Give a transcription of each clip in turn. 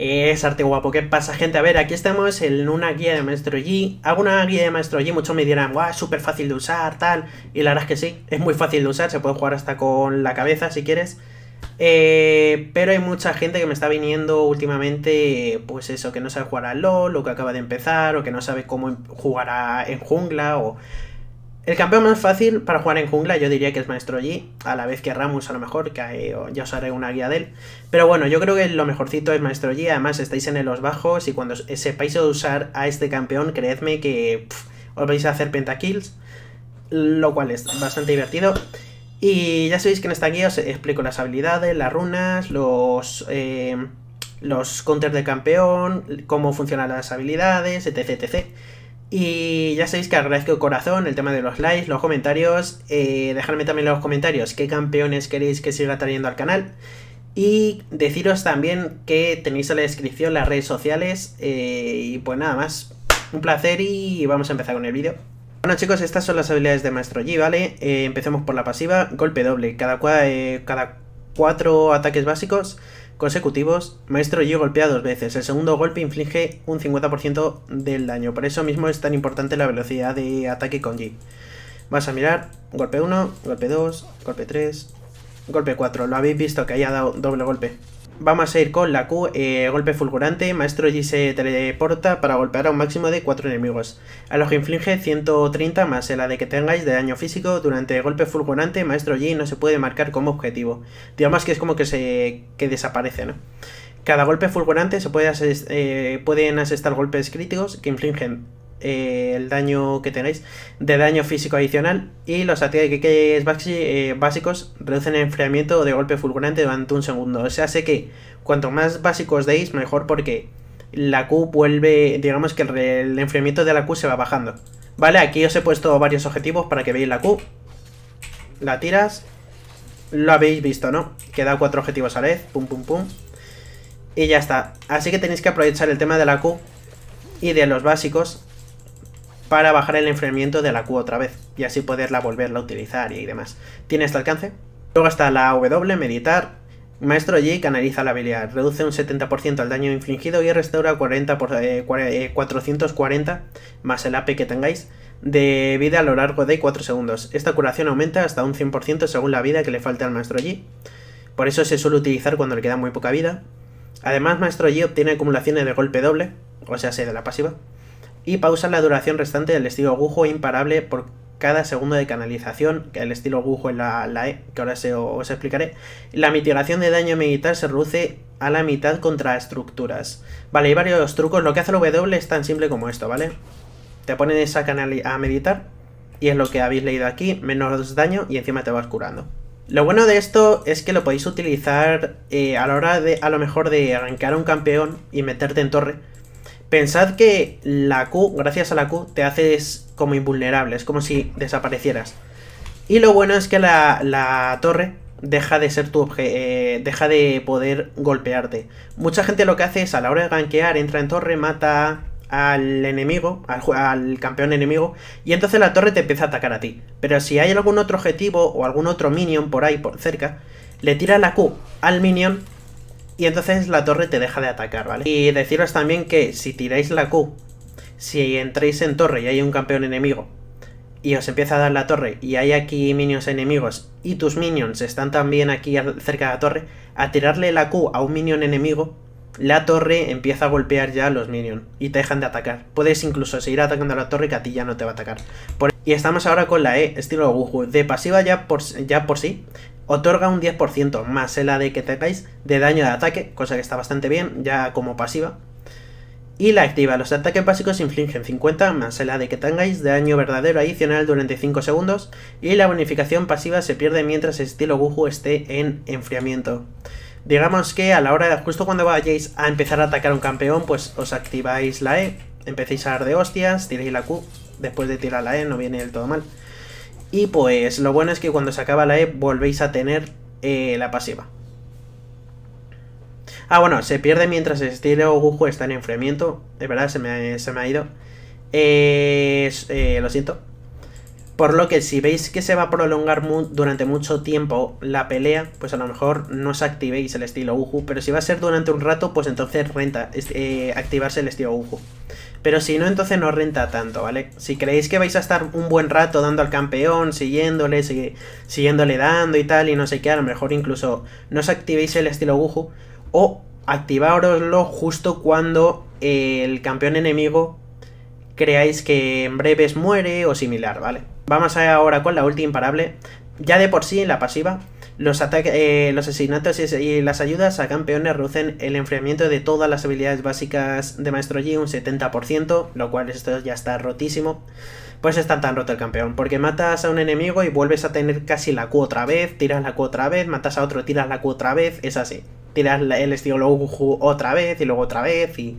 es arte guapo. ¿Qué pasa, gente? A ver, aquí estamos en una guía de Maestro G. Hago una guía de Maestro G, muchos me dirán, guau, es súper fácil de usar, tal. Y la verdad es que sí, es muy fácil de usar, se puede jugar hasta con la cabeza si quieres. Eh, pero hay mucha gente que me está viniendo últimamente, pues eso, que no sabe jugar al LOL, o que acaba de empezar, o que no sabe cómo jugar en jungla, o el campeón más fácil para jugar en jungla yo diría que es Maestro Yi, a la vez que Ramus a lo mejor, que ya os haré una guía de él. Pero bueno, yo creo que lo mejorcito es Maestro Yi, además estáis en los bajos y cuando sepáis usar a este campeón, creedme que os vais a hacer pentakills, lo cual es bastante divertido. Y ya sabéis que en esta guía os explico las habilidades, las runas, los... Eh, los counters del campeón, cómo funcionan las habilidades, etc, etc. Y ya sabéis que agradezco de corazón el tema de los likes, los comentarios. Eh, dejadme también en los comentarios qué campeones queréis que siga trayendo al canal. Y deciros también que tenéis en la descripción las redes sociales. Eh, y pues nada más. Un placer y vamos a empezar con el vídeo. Bueno chicos, estas son las habilidades de Maestro Yi, ¿vale? Eh, empecemos por la pasiva, golpe doble, cada, eh, cada cuatro ataques básicos consecutivos, Maestro Yi golpea dos veces. El segundo golpe inflige un 50% del daño. Por eso mismo es tan importante la velocidad de ataque con Yi. Vas a mirar, golpe 1, golpe 2, golpe 3, golpe 4. Lo habéis visto que haya dado doble golpe. Vamos a ir con la Q, eh, golpe fulgurante, Maestro Yi se teleporta para golpear a un máximo de 4 enemigos, a los que inflige 130 más el AD que tengáis de daño físico, durante el golpe fulgurante Maestro Yi no se puede marcar como objetivo, digamos que es como que, se, que desaparece, ¿no? Cada golpe fulgurante se puede eh, pueden asestar golpes críticos que infligen eh, el daño que tenéis de daño físico adicional y los ataques eh, básicos reducen el enfriamiento de golpe fulgurante durante un segundo. O sea, sé que cuanto más básicos deis, mejor porque la Q vuelve, digamos que el, el enfriamiento de la Q se va bajando. Vale, aquí os he puesto varios objetivos para que veáis la Q. La tiras. Lo habéis visto, ¿no? Queda cuatro objetivos a la vez. Pum, pum, pum. Y ya está. Así que tenéis que aprovechar el tema de la Q y de los básicos para bajar el enfriamiento de la Q otra vez y así poderla volverla a utilizar y demás. Tiene este alcance. Luego está la W, meditar. Maestro Yi canaliza la habilidad, reduce un 70% al daño infligido y restaura 40 por, 440 eh, eh, más el AP que tengáis de vida a lo largo de 4 segundos. Esta curación aumenta hasta un 100% según la vida que le falte al Maestro Yi. Por eso se suele utilizar cuando le queda muy poca vida. Además, Maestro Yi obtiene acumulaciones de golpe doble, o sea, sea de la pasiva, y pausa la duración restante del estilo agujo imparable por cada segundo de canalización, que el estilo agujo es la, E, que ahora os explicaré. La mitigación de daño militar se reduce a la mitad contra estructuras. Vale, hay varios trucos. Lo que hace el W es tan simple como esto, ¿vale? Te ponen esa canal a meditar, y es lo que habéis leído aquí, menos daño y encima te vas curando. Lo bueno de esto es que lo podéis utilizar eh, a la hora de, a lo mejor, de arrancar a un campeón y meterte en torre Pensad que la Q, gracias a la Q, te haces como invulnerable, es como si desaparecieras. Y lo bueno es que la, torre deja de ser tu objeto, eh, deja de poder golpearte. Mucha gente lo que hace es a la hora de ganquear entra en torre, mata al enemigo, al, al, campeón enemigo, y entonces la torre te empieza a atacar a ti. Pero si hay algún otro objetivo o algún otro minion por ahí, por cerca, le tira la Q al minion y entonces la torre te deja de atacar, ¿vale? Y deciros también que si tiráis la Q, si entréis en torre y hay un campeón enemigo y os empieza a dar la torre y hay aquí minions enemigos y tus minions están también aquí cerca de la torre, a tirarle la Q a un minion enemigo, la torre empieza a golpear ya a los minions y te dejan de atacar. Puedes incluso seguir atacando a la torre que a ti ya no te va a atacar. Y estamos ahora con la E, estilo Wuhu, de pasiva ya por, ya por sí, otorga un 10% más el eh, AD que tengáis de daño de ataque, cosa que está bastante bien, ya como pasiva. Y la activa, los ataques básicos infligen 50 más el eh, AD que tengáis de daño verdadero adicional durante 5 segundos y la bonificación pasiva se pierde mientras el estilo guju esté en enfriamiento. Digamos que a la hora de justo cuando vayáis a empezar a atacar a un campeón, pues os activáis la E, empecéis a dar de hostias, tiréis la Q, después de tirar la E no viene del todo mal. Y pues lo bueno es que cuando se acaba la E volvéis a tener eh, la pasiva. Ah, bueno, se pierde mientras el estilo Gujo está en enfriamiento. de verdad, se me, ha ido. Eh, eh, lo siento. Por lo que si veis que se va a prolongar durante mucho tiempo la pelea, pues a lo mejor no os activéis el estilo Uhu. Pero si va a ser durante un rato, pues entonces renta este, activarse el estilo Uhu. Pero si no, entonces no renta tanto, ¿vale? Si creéis que vais a estar un buen rato dando al campeón, siguiéndole, siguiéndole dando y tal, y no sé qué, a lo mejor incluso no os activéis el estilo Guju, o activároslo justo cuando eh, el campeón enemigo creáis que en breves muere o similar, ¿vale? Vamos ahora con la última imparable, ya de por sí la pasiva los, ataques, eh, los asesinatos y, las ayudas a campeones reducen el enfriamiento de todas las habilidades básicas de Maestro Yi un 70%, lo cual esto ya está rotísimo. Pues está tan roto el campeón, porque matas a un enemigo y vuelves a tener casi la Q otra vez, tiras la Q otra vez, matas a otro, tiras la Q otra vez, es así. Tiras el estilo otra vez y luego otra vez y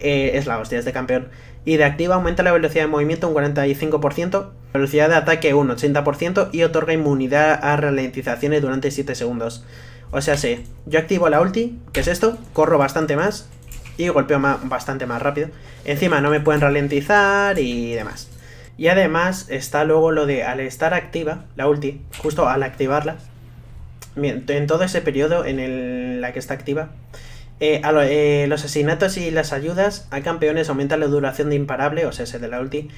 eh, es la hostia este campeón y de activa aumenta la velocidad de movimiento un 45%, velocidad de ataque un 80% y otorga inmunidad a ralentizaciones durante 7 segundos. O sea, sí, yo activo la ulti, que es esto, corro bastante más y golpeo bastante más rápido. Encima no me pueden ralentizar y demás. Y además está luego lo de al estar activa, la ulti, justo al activarla, en todo ese periodo en el, la que está activa, eh, eh, los asesinatos y las ayudas a campeones aumentan la duración de imparable, o sea, ese de la ulti,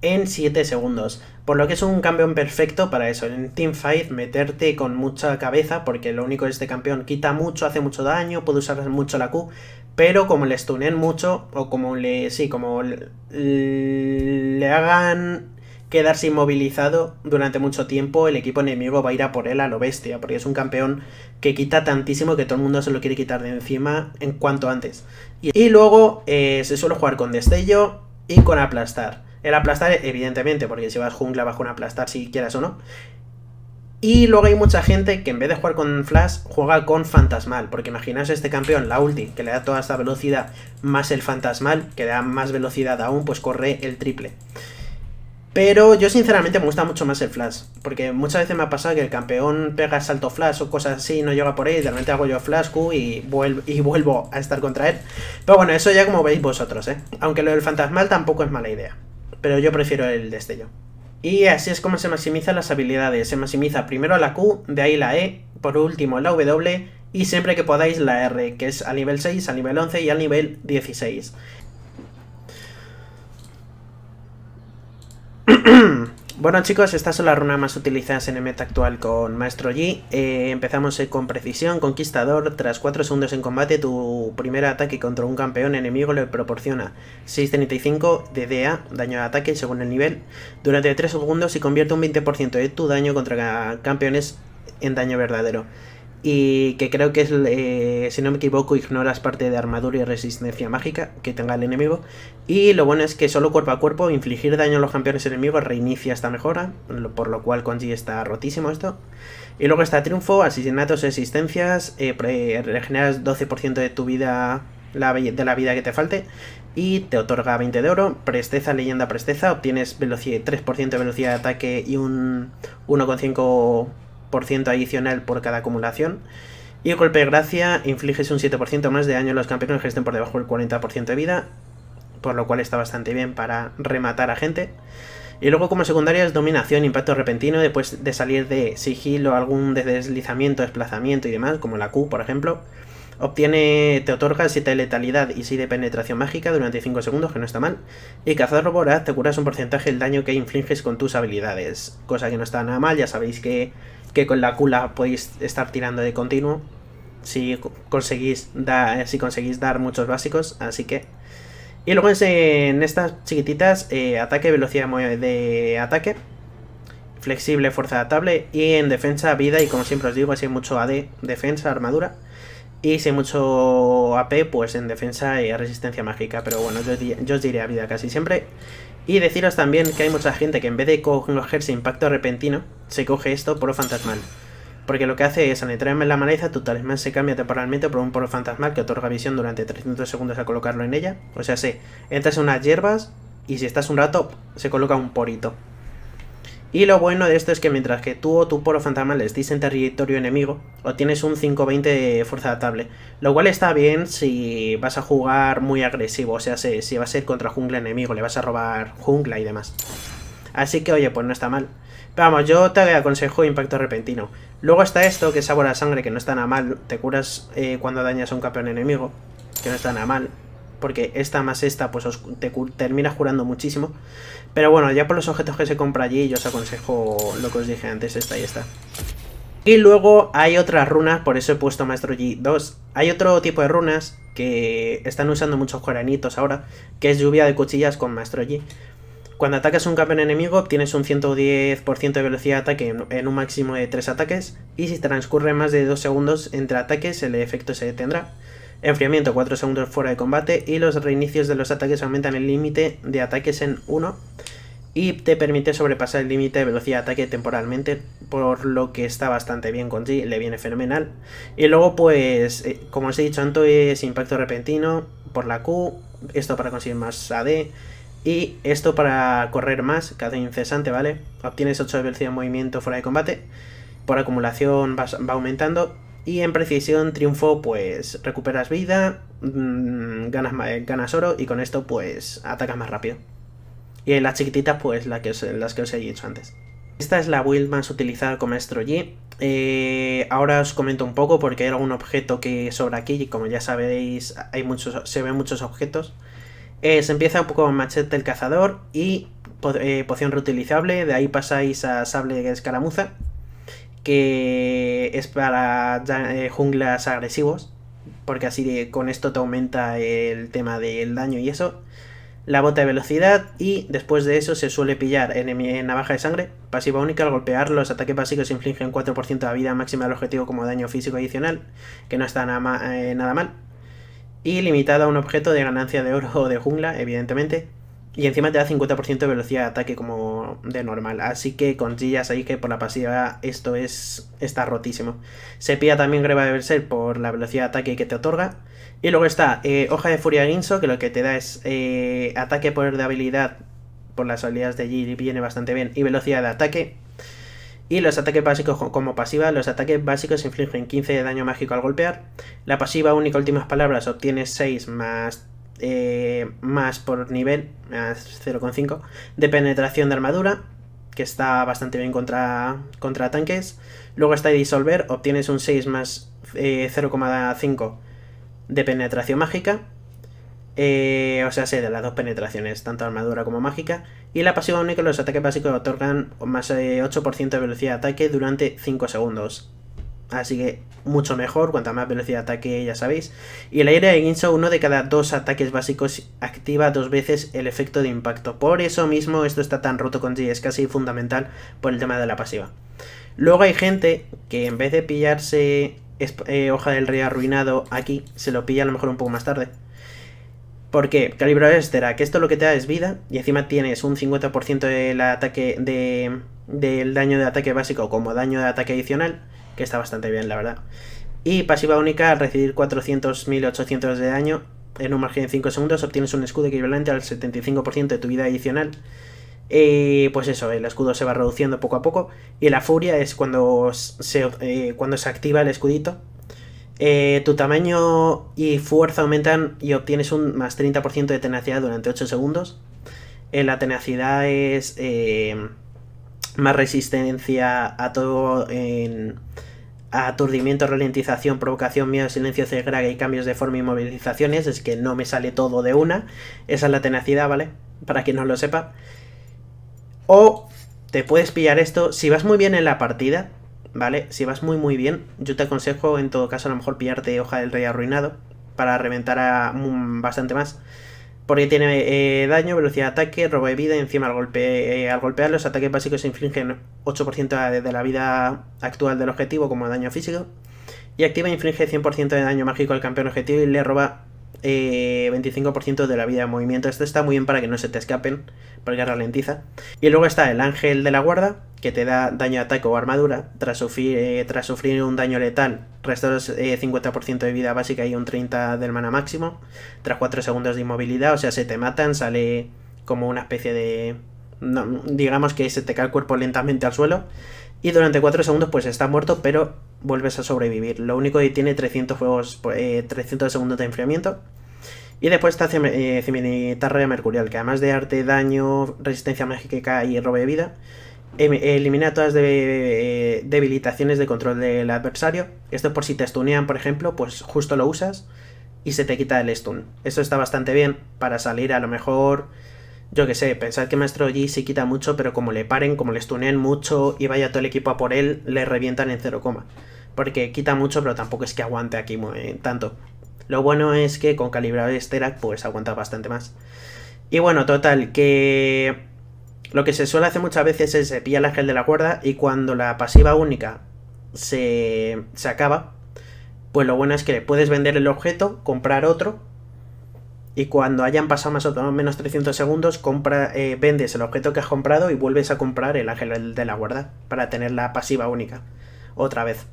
en 7 segundos. Por lo que es un campeón perfecto para eso. En Team Fight meterte con mucha cabeza, porque lo único que este campeón quita mucho, hace mucho daño, puede usar mucho la Q, pero como le stunen mucho, o como le. sí, como le hagan quedarse inmovilizado durante mucho tiempo, el equipo enemigo va a ir a por él a lo bestia, porque es un campeón que quita tantísimo que todo el mundo se lo quiere quitar de encima en cuanto antes. Y, luego eh, se suele jugar con destello y con aplastar. El aplastar, evidentemente, porque si vas jungla bajo un aplastar si quieras o no. Y luego hay mucha gente que en vez de jugar con Flash, juega con Fantasmal. Porque imaginaos este campeón, la ulti, que le da toda esta velocidad, más el Fantasmal, que le da más velocidad aún, pues corre el triple. Pero yo sinceramente me gusta mucho más el flash, porque muchas veces me ha pasado que el campeón pega salto flash o cosas así, no llega por ahí, y de repente hago yo flash Q y, vuelvo, y vuelvo a estar contra él. Pero bueno, eso ya como veis vosotros, ¿eh? Aunque lo del fantasmal tampoco es mala idea, pero yo prefiero el destello. Y así es como se maximizan las habilidades, se maximiza primero la Q, de ahí la E, por último la W y siempre que podáis la R, que es a nivel 6, a nivel 11 y al nivel 16. bueno chicos, estas son las runas más utilizadas en el meta actual con Maestro Yi. Eh, empezamos eh, con precisión, conquistador. Tras 4 segundos en combate, tu primer ataque contra un campeón enemigo le proporciona 635 de DA, daño de ataque según el nivel, durante 3 segundos y convierte un 20% de tu daño contra campeones en daño verdadero y que creo que es, eh, si no me equivoco, ignoras parte de armadura y resistencia mágica que tenga el enemigo. Y lo bueno es que solo cuerpo a cuerpo, infligir daño a los campeones enemigos reinicia esta mejora, por lo cual con G está rotísimo esto. Y luego está triunfo, asesinatos, existencias, eh, regeneras 12% de tu vida, de la vida que te falte, y te otorga 20 de oro, presteza, leyenda, presteza, obtienes velocidad, 3% de velocidad de ataque y un 1,5 por ciento adicional por cada acumulación. Y el golpe de gracia infliges un 7% más de daño a los campeones que estén por debajo del 40% de vida, por lo cual está bastante bien para rematar a gente. Y luego como secundaria es dominación, impacto repentino, después de salir de sigilo, algún deslizamiento, desplazamiento y demás, como la Q por ejemplo. Obtiene, te otorga 7 de letalidad y 6 de penetración mágica durante 5 segundos, que no está mal. Y cazador voraz te curas un porcentaje del daño que infliges con tus habilidades, cosa que no está nada mal, ya sabéis que que con la cula podéis estar tirando de continuo si conseguís, eh, si conseguís dar muchos básicos, así que... Y luego en estas chiquititas, eh, ataque, velocidad de ataque, flexible, fuerza adaptable, y en defensa, vida, y como siempre os digo, si hay mucho AD, defensa, armadura, y si hay mucho AP, pues en defensa, y resistencia mágica, pero bueno, yo, yo os diré a vida casi siempre. Y deciros también que hay mucha gente que en vez de cogerse impacto repentino, se coge esto por fantasmal. Porque lo que hace es, al entrar en la maleza, tu talismán se cambia temporalmente por un poro fantasmal que otorga visión durante 300 segundos al colocarlo en ella. O sea, sí, entras en unas hierbas y si estás un rato, se coloca un porito. Y lo bueno de esto es que mientras que tú o tu fantasma le estéis en territorio enemigo, O tienes un 520 de fuerza adaptable, lo cual está bien si vas a jugar muy agresivo, o sea, si vas a ir contra jungla enemigo, le vas a robar jungla y demás. Así que, oye, pues no está mal. Pero vamos, yo te aconsejo impacto repentino. Luego está esto, que es sabor a sangre, que no está nada mal. Te curas eh, cuando dañas a un campeón enemigo, que no está nada mal porque esta más esta, pues te terminas Jurando muchísimo. Pero bueno, ya por los objetos que se compra allí, yo os aconsejo lo que os dije antes, esta y esta. Y luego hay otras runas, por eso he puesto Maestro G2. Hay otro tipo de runas que están usando muchos cuaranitos ahora, que es lluvia de cuchillas con Maestro G. Cuando atacas un campeón enemigo, obtienes un 110% de velocidad de ataque en un máximo de 3 ataques, y si transcurre más de 2 segundos entre ataques, el efecto se detendrá. Enfriamiento 4 segundos fuera de combate y los reinicios de los ataques aumentan el límite de ataques en 1 y te permite sobrepasar el límite de velocidad de ataque temporalmente, por lo que está bastante bien con G, le viene fenomenal. Y luego pues, eh, como os he dicho antes, impacto repentino por la Q, esto para conseguir más AD, y esto para correr más, cada incesante, ¿vale? Obtienes 8 de velocidad de movimiento fuera de combate, por acumulación va aumentando, y en precisión triunfo, pues recuperas vida, mm, ganas, ganas oro y con esto pues atacas más rápido. Y en las chiquititas pues las que os, las que os he dicho antes. Esta es la build más utilizada con Maestro Yi. Eh, ahora os comento un poco porque hay algún objeto que sobra aquí y como ya sabéis hay muchos, se ven muchos objetos. Eh, se empieza un poco con machete del cazador y eh, poción reutilizable, de ahí pasáis a sable de escaramuza que es para eh, junglas agresivos, porque así con esto te aumenta el tema del daño y eso. La bota de velocidad y después de eso se suele pillar en navaja de sangre, pasiva única al golpear, los ataques básicos infligen 4% de vida máxima al objetivo como daño físico adicional, que no está nada, eh, nada mal. Y limitada a un objeto de ganancia de oro o de jungla, evidentemente. Y encima te da 50% de velocidad de ataque como de normal. Así que con G ahí que por la pasiva esto es está rotísimo. Se pilla también Greba de ser por la velocidad de ataque que te otorga. Y luego está eh, Hoja de Furia Ginso, que lo que te da es eh, ataque poder de habilidad. Por las habilidades de G viene bastante bien. Y velocidad de ataque. Y los ataques básicos como pasiva, los ataques básicos infligen 15 de daño mágico al golpear. La pasiva única últimas palabras obtiene 6 más eh, más por nivel, más 0,5 de penetración de armadura, que está bastante bien contra, contra tanques. Luego está Disolver, obtienes un 6 más 0,5 eh, de penetración mágica. Eh, o sea, sé de las dos penetraciones, tanto armadura como mágica. Y la pasiva única, los ataques básicos otorgan más 8% de velocidad de ataque durante 5 segundos. Así que mucho mejor, cuanta más velocidad de ataque ya sabéis. Y el aire de Ginso, uno de cada dos ataques básicos activa dos veces el efecto de impacto. Por eso mismo esto está tan roto con G, es casi fundamental por el tema de la pasiva. Luego hay gente que en vez de pillarse eh, Hoja del Rey arruinado aquí, se lo pilla a lo mejor un poco más tarde. Porque calibra estera, que esto lo que te da es vida y encima tienes un 50% del ataque del daño de ataque básico como daño de ataque adicional que está bastante bien, la verdad. Y pasiva única, al recibir 400.800 de daño en un margen de 5 segundos, obtienes un escudo equivalente al 75% de tu vida adicional. pues eso, el escudo se va reduciendo poco a poco. Y la furia es cuando se, eh, cuando se activa el escudito. Eh, tu tamaño y fuerza aumentan y obtienes un más 30% de tenacidad durante 8 segundos. Eh, la tenacidad es más resistencia a todo en aturdimiento, ralentización, provocación, miedo, silencio, cegraga y cambios de forma y movilizaciones. Es que no me sale todo de una. Esa es la tenacidad, ¿vale? Para quien no lo sepa. O te puedes pillar esto si vas muy bien en la partida, ¿vale? Si vas muy muy bien, yo te aconsejo en todo caso a lo mejor pillarte hoja del rey arruinado para reventar a, bastante más porque tiene eh, daño, velocidad de ataque, robo de vida encima al, golpe, eh, al golpear los ataques básicos se infligen 8% de la vida actual del objetivo como daño físico y activa e inflige 100% de daño mágico al campeón objetivo y le roba 25% eh, de la vida de movimiento. Esto está muy bien para que no se te escapen, porque ralentiza. Y luego está el ángel de la guarda, que te da daño, de ataque o armadura. Tras sufrir, eh, un daño letal, restas 50% eh, de vida básica y un 30% del mana máximo. Tras 4 segundos de inmovilidad, o sea, se te matan, sale como una especie de... digamos que se te cae el cuerpo lentamente al suelo y durante 4 segundos pues está muerto, pero vuelves a sobrevivir. Lo único que tiene 300 300 pues, eh, segundos de enfriamiento. Y después está eh, Mercurial, que además de arte, daño, resistencia mágica y robo de vida, em, elimina todas de, eh, debilitaciones de control del adversario. Esto es por si te stunean, por ejemplo, pues justo lo usas y se te quita el stun. Eso está bastante bien para salir a lo mejor yo que sé, pensad que Maestro Yi sí quita mucho, pero como le paren, como le stuneen mucho y vaya todo el equipo a por él, le revientan en 0, porque quita mucho, pero tampoco es que aguante aquí eh, tanto. Lo bueno es que con calibrado de Sterak pues aguanta bastante más. Y bueno, total, que lo que se suele hacer muchas veces es se eh, pilla el ángel de la cuerda y cuando la pasiva única se, se acaba, pues lo bueno es que puedes vender el objeto, comprar otro y cuando hayan pasado más o menos 300 segundos, compra, eh, vendes el objeto que has comprado y vuelves a comprar el ángel de la guarda para tener la pasiva única otra vez.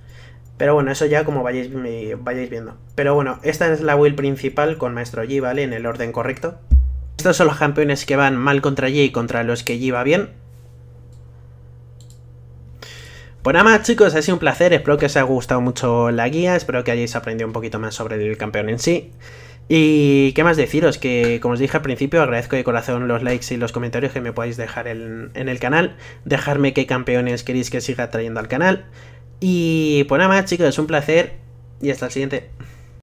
Pero bueno, eso ya como vayáis, vayáis viendo. Pero bueno, esta es la will principal con Maestro Yi, ¿vale? En el orden correcto. Estos son los campeones que van mal contra Yi y contra los que Yi va bien. Pues nada más chicos, ha sido un placer, espero que os haya gustado mucho la guía, espero que hayáis aprendido un poquito más sobre el campeón en sí. Y qué más deciros, que como os dije al principio, agradezco de corazón los likes y los comentarios que me podáis dejar en, el canal, dejarme qué campeones queréis que siga trayendo al canal. Y pues nada más chicos, es un placer y hasta el siguiente.